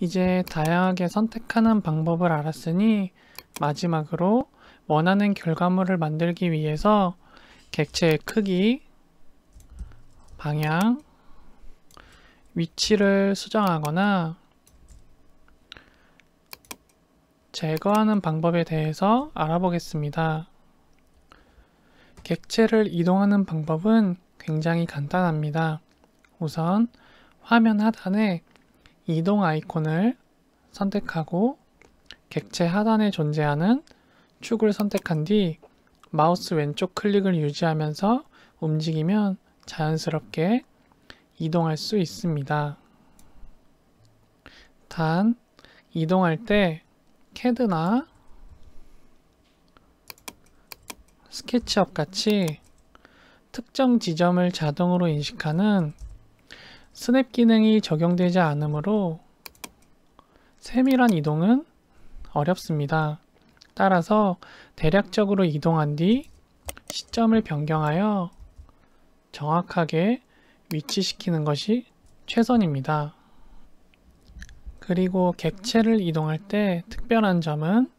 이제 다양하게 선택하는 방법을 알았으니 마지막으로 원하는 결과물을 만들기 위해서 객체의 크기, 방향, 위치를 수정하거나 제거하는 방법에 대해서 알아보겠습니다. 객체를 이동하는 방법은 굉장히 간단합니다. 우선 화면 하단에 이동 아이콘을 선택하고 객체 하단에 존재하는 축을 선택한 뒤 마우스 왼쪽 클릭을 유지하면서 움직이면 자연스럽게 이동할 수 있습니다. 단, 이동할 때 캐드나 스케치업 같이 특정 지점을 자동으로 인식하는 스냅 기능이 적용되지 않으므로 세밀한 이동은 어렵습니다. 따라서 대략적으로 이동한 뒤 시점을 변경하여 정확하게 위치시키는 것이 최선입니다. 그리고 객체를 이동할 때 특별한 점은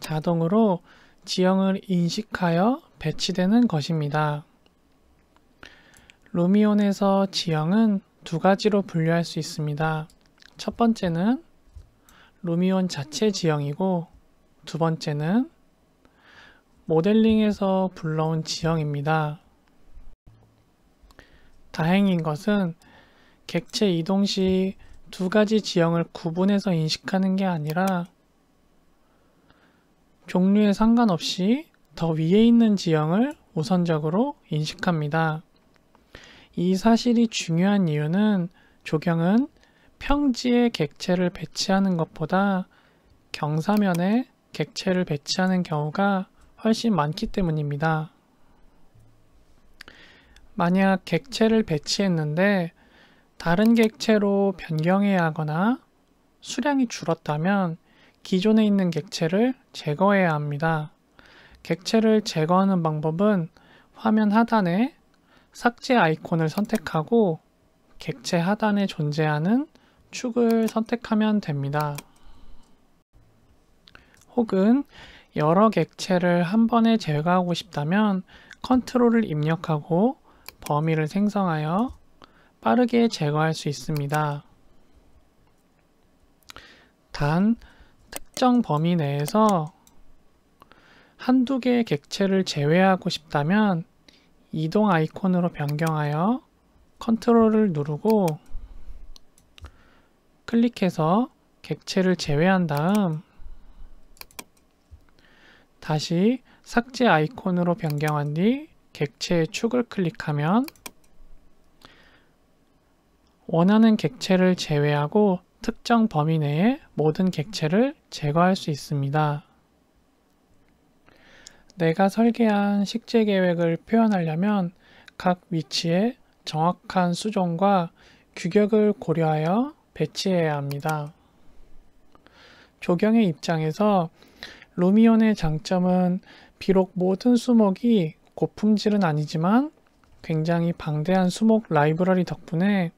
자동으로 지형을 인식하여 배치되는 것입니다. 루미온에서 지형은 두 가지로 분류할 수 있습니다. 첫 번째는 루미온 자체 지형이고 두 번째는 모델링에서 불러온 지형입니다. 다행인 것은 객체 이동 시 두 가지 지형을 구분해서 인식하는 게 아니라 종류에 상관없이 더 위에 있는 지형을 우선적으로 인식합니다. 이 사실이 중요한 이유는 조경은 평지에 객체를 배치하는 것보다 경사면에 객체를 배치하는 경우가 훨씬 많기 때문입니다. 만약 객체를 배치했는데 다른 객체로 변경해야 하거나 수량이 줄었다면 기존에 있는 객체를 제거해야 합니다. 객체를 제거하는 방법은 화면 하단에 삭제 아이콘을 선택하고 객체 하단에 존재하는 축을 선택하면 됩니다. 혹은 여러 객체를 한 번에 제거하고 싶다면 컨트롤을 입력하고 범위를 생성하여 빠르게 제거할 수 있습니다. 단 특정 범위 내에서 한두 개의 객체를 제외하고 싶다면 이동 아이콘으로 변경하여 컨트롤을 누르고 클릭해서 객체를 제외한 다음 다시 삭제 아이콘으로 변경한 뒤 객체의 축을 클릭하면 원하는 객체를 제외하고 특정 범위 내에 모든 객체를 제거할 수 있습니다. 내가 설계한 식재 계획을 표현하려면 각 위치에 정확한 수종과 규격을 고려하여 배치해야 합니다. 조경의 입장에서 루미온의 장점은 비록 모든 수목이 고품질은 아니지만 굉장히 방대한 수목 라이브러리 덕분에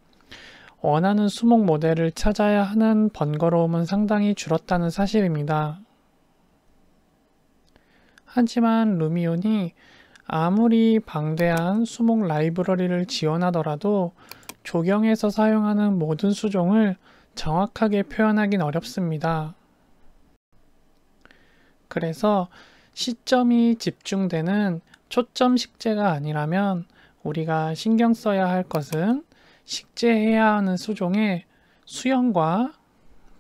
원하는 수목 모델을 찾아야 하는 번거로움은 상당히 줄었다는 사실입니다. 하지만 루미온이 아무리 방대한 수목 라이브러리를 지원하더라도 조경에서 사용하는 모든 수종을 정확하게 표현하긴 어렵습니다. 그래서 시점이 집중되는 초점 식재가 아니라면 우리가 신경 써야 할 것은 식재해야 하는 수종의 수형과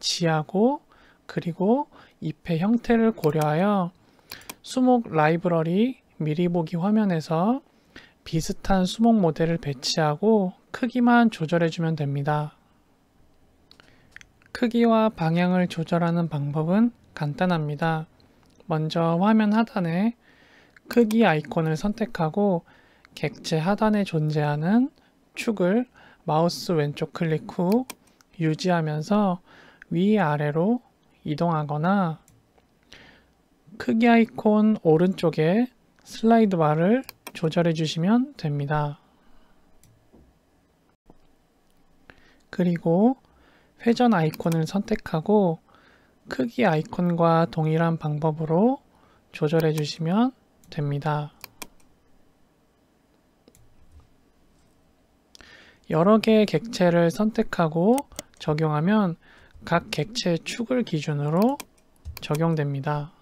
지하고 그리고 잎의 형태를 고려하여 수목 라이브러리 미리 보기 화면에서 비슷한 수목 모델을 배치하고 크기만 조절해주면 됩니다. 크기와 방향을 조절하는 방법은 간단합니다. 먼저 화면 하단에 크기 아이콘을 선택하고 객체 하단에 존재하는 축을 마우스 왼쪽 클릭 후 유지하면서 위아래로 이동하거나 크기 아이콘 오른쪽에 슬라이드 바를 조절해 주시면 됩니다. 그리고 회전 아이콘을 선택하고 크기 아이콘과 동일한 방법으로 조절해 주시면 됩니다. 여러 개의 객체를 선택하고 적용하면 각 객체 축을 기준으로 적용됩니다.